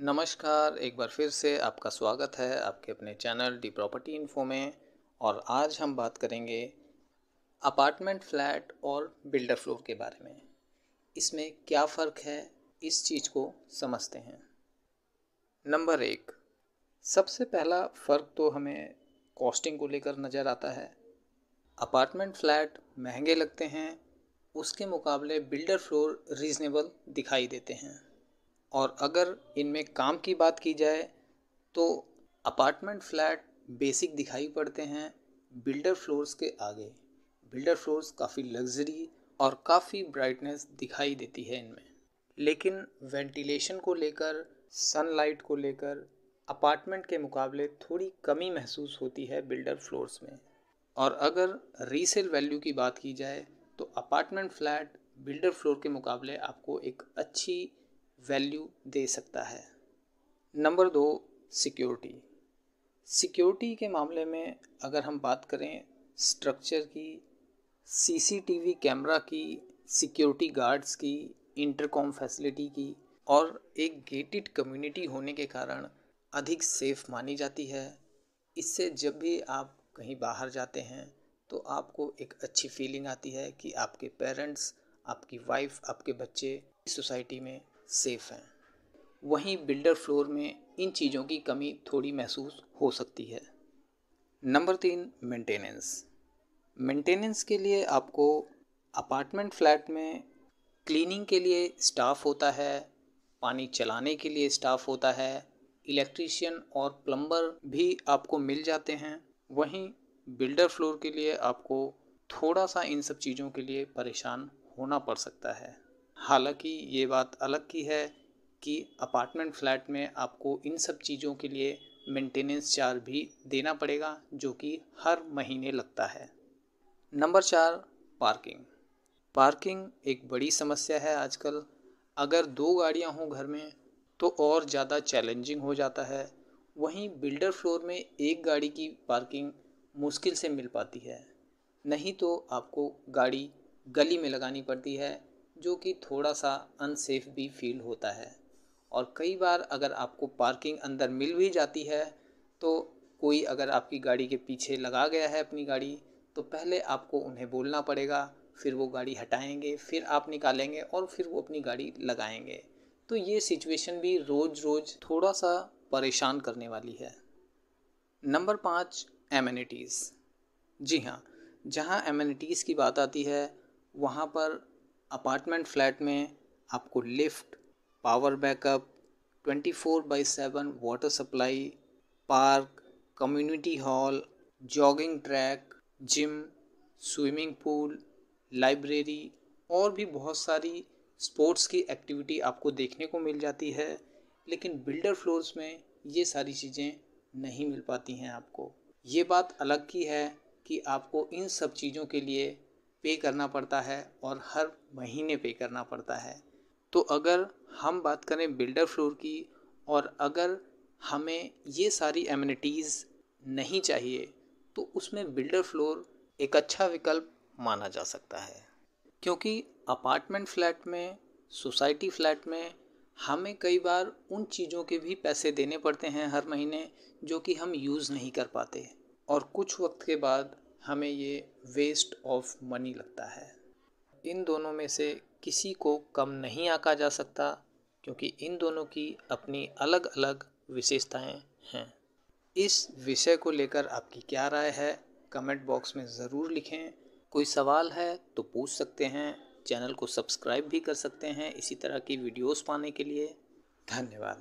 नमस्कार एक बार फिर से आपका स्वागत है आपके अपने चैनल डी प्रॉपर्टी इन्फो में और आज हम बात करेंगे अपार्टमेंट फ्लैट और बिल्डर फ्लोर के बारे में इसमें क्या फ़र्क है इस चीज़ को समझते हैं नंबर एक सबसे पहला फ़र्क तो हमें कॉस्टिंग को लेकर नज़र आता है अपार्टमेंट फ्लैट महंगे लगते हैं उसके मुकाबले बिल्डर फ्लोर रीज़नेबल दिखाई देते हैं और अगर इनमें काम की बात की जाए तो अपार्टमेंट फ्लैट बेसिक दिखाई पड़ते हैं बिल्डर फ्लोर्स के आगे बिल्डर फ्लोर्स काफ़ी लग्जरी और काफ़ी ब्राइटनेस दिखाई देती है इनमें लेकिन वेंटिलेशन को लेकर सनलाइट को लेकर अपार्टमेंट के मुकाबले थोड़ी कमी महसूस होती है बिल्डर फ्लोर्स में और अगर रीसेल वैल्यू की बात की जाए तो अपार्टमेंट फ्लैट बिल्डर फ्लोर के मुकाबले आपको एक अच्छी वैल्यू दे सकता है नंबर दो सिक्योरिटी सिक्योरिटी के मामले में अगर हम बात करें स्ट्रक्चर की सीसीटीवी कैमरा की सिक्योरिटी गार्ड्स की इंटरकॉम फैसिलिटी की और एक गेटेड कम्युनिटी होने के कारण अधिक सेफ मानी जाती है इससे जब भी आप कहीं बाहर जाते हैं तो आपको एक अच्छी फीलिंग आती है कि आपके पेरेंट्स आपकी वाइफ आपके बच्चे सोसाइटी में सेफ हैं वहीं बिल्डर फ्लोर में इन चीज़ों की कमी थोड़ी महसूस हो सकती है नंबर तीन मेंटेनेंस मेंटेनेंस के लिए आपको अपार्टमेंट फ्लैट में क्लीनिंग के लिए स्टाफ होता है पानी चलाने के लिए स्टाफ होता है इलेक्ट्रीशियन और प्लम्बर भी आपको मिल जाते हैं वहीं बिल्डर फ्लोर के लिए आपको थोड़ा सा इन सब चीज़ों के लिए परेशान होना पड़ सकता है हालांकि ये बात अलग की है कि अपार्टमेंट फ्लैट में आपको इन सब चीज़ों के लिए मेंटेनेंस चार्ज भी देना पड़ेगा जो कि हर महीने लगता है नंबर चार पार्किंग पार्किंग एक बड़ी समस्या है आजकल अगर दो गाड़ियां हों घर में तो और ज़्यादा चैलेंजिंग हो जाता है वहीं बिल्डर फ्लोर में एक गाड़ी की पार्किंग मुश्किल से मिल पाती है नहीं तो आपको गाड़ी गली में लगानी पड़ती है जो कि थोड़ा सा अनसेफ भी फील होता है और कई बार अगर आपको पार्किंग अंदर मिल भी जाती है तो कोई अगर आपकी गाड़ी के पीछे लगा गया है अपनी गाड़ी तो पहले आपको उन्हें बोलना पड़ेगा फिर वो गाड़ी हटाएंगे फिर आप निकालेंगे और फिर वो अपनी गाड़ी लगाएंगे तो ये सिचुएशन भी रोज़ रोज़ थोड़ा सा परेशान करने वाली है नंबर पाँच एमिनिटीज़ जी हाँ जहाँ एमिनिटीज़ की बात आती है वहाँ पर अपार्टमेंट फ्लैट में आपको lift power backup twenty four by seven water supply park community hall jogging track gym swimming pool library और भी बहुत सारी स्पोर्ट्स की एक्टिविटी आपको देखने को मिल जाती है लेकिन बिल्डर फ्लोर्स में ये सारी चीज़ें नहीं मिल पाती हैं आपको ये बात अलग की है कि आपको इन सब चीज़ों के लिए पे करना पड़ता है और हर महीने पे करना पड़ता है तो अगर हम बात करें बिल्डर फ्लोर की और अगर हमें ये सारी एम्यूनिटीज़ नहीं चाहिए तो उसमें बिल्डर फ्लोर एक अच्छा विकल्प माना जा सकता है क्योंकि अपार्टमेंट फ्लैट में सोसाइटी फ्लैट में हमें कई बार उन चीज़ों के भी पैसे देने पड़ते हैं हर महीने जो कि हम यूज़ नहीं कर पाते और कुछ वक्त के बाद हमें ये वेस्ट ऑफ मनी लगता है इन दोनों में से किसी को कम नहीं आका जा सकता क्योंकि इन दोनों की अपनी अलग अलग विशेषताएं हैं इस विषय को लेकर आपकी क्या राय है कमेंट बॉक्स में ज़रूर लिखें कोई सवाल है तो पूछ सकते हैं चैनल को सब्सक्राइब भी कर सकते हैं इसी तरह की वीडियोस पाने के लिए धन्यवाद